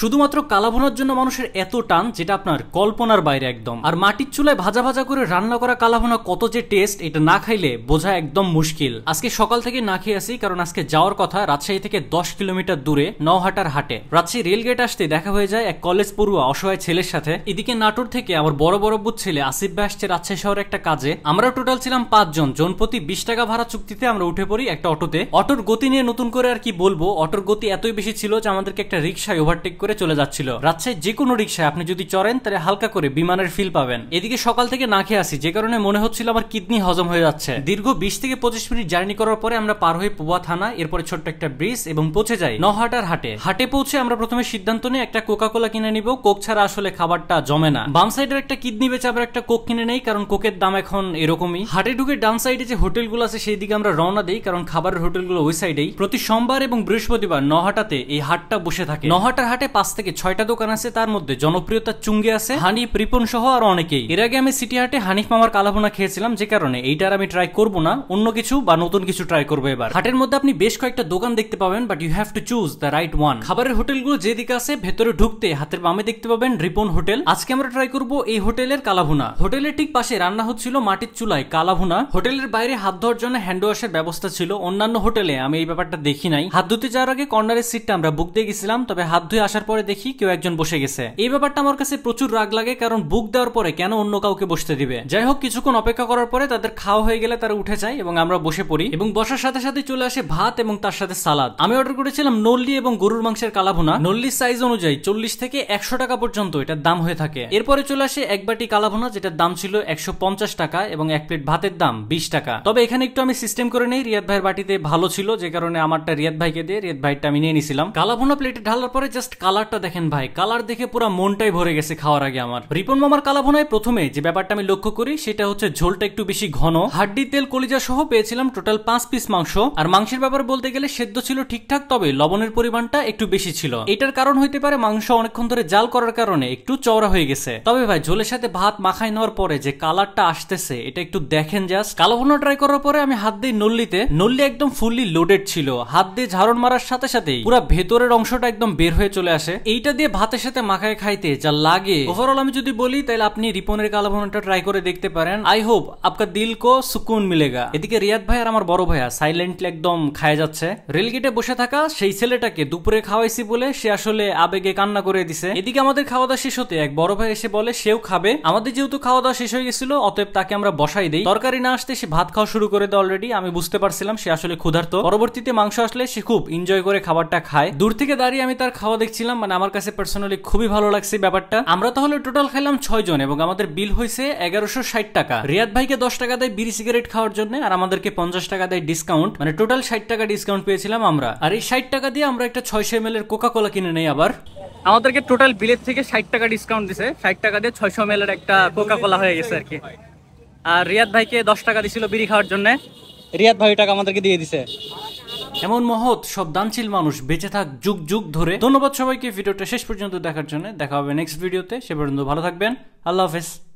শুধুমাত্র কালাভুনার জন্য মানুষের এত টান যেটা আপনার কল্পনার বাইরে একদম আর মাটির চুলায় ভাজা ভাজা করে রান্না করা কালাভুনা কত যে টেস্ট এটা না খাইলে বোঝা একদম মুশকিল আজকে সকাল থেকে না খেয়ে আসি কারণ আজকে যাওয়ার কথা রাজশাহী থেকে দশ কিলোমিটার দূরে নহাটার হাটে রাজশাহী রেলগেট আসতে দেখা হয়ে যায় এক কলেজ পড়ুয়া অসহায় ছেলের সাথে এদিকে নাটোর থেকে আমার বড় বড় বুধ ছেলে আসিফ ভাই আসছে রাজশাহী শহরে একটা কাজে আমরা টোটাল ছিলাম পাঁচজন জনপতি বিশ টাকা ভাড়া চুক্তিতে আমরা উঠে পড়ি একটা অটোতে অটোর গতি নিয়ে নতুন করে আর কি বলবো অটোর গতি এতই বেশি ছিল যে আমাদেরকে একটা রিক্সায় ওভারটেক করে করে চলে যাচ্ছিল রাজশাহী যে কোনো রিক্সায় আপনি যদি চড়েন তাহলে হালকা করে বিমানের ফিল পাবেন এদিকে সকাল থেকে না খেয়ে আসি যে কারণে মনে হচ্ছিল আমার কিডনি হজম হয়ে যাচ্ছে দীর্ঘ বিশ থেকে পঁচিশ মিনিট জার্নি করার পরে আমরা পার হয়ে পোয়া থানা এরপরে ছোট্ট একটা ব্রিজ এবং পৌঁছে যাই নহাটার হাটে হাটে পৌঁছে আমরা প্রথমে সিদ্ধান্ত নিয়ে একটা কোকা কোলা কিনে নিব কোক ছাড়া আসলে খাবারটা জমে না বাম সাইডের একটা কিডনি বেচে আবার একটা কোক কিনে নেই কারণ কোকের দাম এখন এরকমই হাটে ঢুকে ডান সাইডে যে হোটেলগুলো আছে সেই দিকে আমরা রওনা দিই কারণ খাবারের হোটেলগুলো ওই সাইডেই প্রতি সোমবার এবং বৃহস্পতিবার নহাটাতে এই হাটটা বসে থাকে নহাটার হাটে পাঁচ থেকে ছয়টা দোকান আছে তার মধ্যে জনপ্রিয়তা চুঙ্গে আছে হানিফ রিপন সহ আর অনেকেই এর আগে আমি সিটি হাটে হানিফ মামার কালাভুনা খেয়েছিলাম যে কারণে এইটার আমি ট্রাই করব না অন্য কিছু বা নতুন কিছু ট্রাই করবো এবার হাটের মধ্যে আপনি বেশ কয়েকটা দোকান দেখতে পাবেন but you have to choose the right one খাবারের হোটেলগুলো যেদিকে আছে ভেতরে ঢুকতে হাতের বামে দেখতে পাবেন রিপন হোটেল আজকে আমরা ট্রাই করব এই হোটেলের কালাভুনা হোটেলের ঠিক পাশে রান্না হচ্ছিল মাটির চুলায় কালাভুনা হোটেলের বাইরে হাত ধোয়ার জন্য হ্যান্ড ওয়াশের ব্যবস্থা ছিল অন্যান্য হোটেলে আমি এই ব্যাপারটা দেখি নাই হাত ধুতে যাওয়ার আগে কর্নারের সিটটা আমরা বুক দিয়ে গেছিলাম তবে হাত ধুয়ে আসার পরে দেখি কেউ একজন বসে গেছে এই ব্যাপারটা আমার কাছে প্রচুর রাগ লাগে কারণ বুক দেওয়ার পরে কেন অন্য কাউকে বসতে দিবে যাই হোক কিছুক্ষণ অপেক্ষা করার পরে তাদের খাওয়া হয়ে গেলে তারা উঠে যায় এবং আমরা বসে পড়ি এবং বসার সাথে সাথে চলে আসে ভাত এবং তার সাথে সালাদ আমি অর্ডার করেছিলাম নল্লি এবং গরুর মাংসের কালাভুনা নল্লির সাইজ অনুযায়ী চল্লিশ থেকে একশো টাকা পর্যন্ত এটার দাম হয়ে থাকে এরপরে চলে আসে এক বাটি কালাভুনা যেটার দাম ছিল একশো পঞ্চাশ টাকা এবং এক প্লেট ভাতের দাম বিশ টাকা তবে এখানে একটু আমি সিস্টেম করে নেই রিয়াদ ভাইয়ের বাটিতে ভালো ছিল যে কারণে আমারটা রিয়াদ ভাইকে দিয়ে রিয়াদ ভাইটা আমি নিয়ে নিয়েছিলাম কালাভুনা প্লেটে ঢালার পরে জাস্ট কালা কালারটা দেখেন ভাই কালার দেখে পুরো মনটাই ভরে গেছে খাওয়ার আগে আমার রিপন মামার কালাভোনায় প্রথমে যে ব্যাপারটা আমি লক্ষ্য করি সেটা হচ্ছে ঝোলটা একটু বেশি ঘন হাড্ডি তেল কলিজা সহ পেয়েছিলাম টোটাল পাঁচ পিস মাংস আর মাংসের ব্যাপার বলতে গেলে সেদ্ধ ছিল ঠিকঠাক তবে লবণের পরিমাণটা একটু বেশি ছিল এটার কারণ হইতে পারে মাংস অনেকক্ষণ ধরে জাল করার কারণে একটু চওড়া হয়ে গেছে তবে ভাই ঝোলের সাথে ভাত মাখাই নেওয়ার পরে যে কালারটা আসতেছে এটা একটু দেখেন জাস্ট কালাভোনা ট্রাই করার পরে আমি হাত দিই নল্লিতে নল্লি একদম ফুললি লোডেড ছিল হাত দিয়ে ঝাড়ন মারার সাথে সাথেই পুরো ভেতরের অংশটা একদম বের হয়ে চলে আসে এইটা দিয়ে ভাতের সাথে মাখায় খাইতে যা লাগে ওভারঅল আমি যদি বলি তাহলে আপনি রিপনের কালো ভবনটা ট্রাই করে দেখতে পারেন আই হোপ আপনার দিল কো সুকুন মিলেগা এদিকে রিয়াদ ভাই আর আমার বড় ভাইয়া সাইলেন্টলি একদম খায় যাচ্ছে রেলগেটে বসে থাকা সেই ছেলেটাকে দুপুরে খাওয়াইছি বলে সে আসলে আবেগে কান্না করে দিছে এদিকে আমাদের খাওয়া দাওয়া শেষ হতে এক বড় ভাই এসে বলে সেও খাবে আমাদের যেহেতু খাওয়া দাওয়া শেষ হয়ে গেছিল অতএব তাকে আমরা বসাই দেই তরকারি না আসতে সে ভাত খাওয়া শুরু করে দেয় অলরেডি আমি বুঝতে পারছিলাম সে আসলে ক্ষুধার্ত পরবর্তীতে মাংস আসলে সে খুব এনজয় করে খাবারটা খায় দূর থেকে দাঁড়িয়ে আমি তার খাওয়া দেখছিলাম খেলছিলাম মানে আমার কাছে পার্সোনালি খুবই ভালো লাগছে ব্যাপারটা আমরা তাহলে টোটাল খেলাম ছয় জন এবং আমাদের বিল হয়েছে এগারোশো ষাট টাকা রিয়াদ ভাইকে দশ টাকা দেয় বিড়ি সিগারেট খাওয়ার জন্য আর আমাদেরকে পঞ্চাশ টাকা দেয় ডিসকাউন্ট মানে টোটাল ষাট টাকা ডিসকাউন্ট পেয়েছিলাম আমরা আর এই ষাট টাকা দিয়ে আমরা একটা ছয়শো এম এর কোকা কোলা কিনে নেই আবার আমাদেরকে টোটাল বিলের থেকে ষাট টাকা ডিসকাউন্ট দিছে ষাট টাকা দিয়ে ছয়শো এম এর একটা কোকা কোলা হয়ে গেছে আর কি আর রিয়াদ ভাইকে দশ টাকা দিছিল বিড়ি খাওয়ার জন্য রিয়াদ ভাই টাকা আমাদেরকে দিয়ে দিছে এমন মহৎ সব দানশীল মানুষ বেঁচে থাক যুগ যুগ ধরে ধন্যবাদ সবাইকে ভিডিওটা শেষ পর্যন্ত দেখার জন্য দেখা হবে নেক্সট ভিডিওতে সে পর্যন্ত ভালো থাকবেন আল্লাহ হাফেজ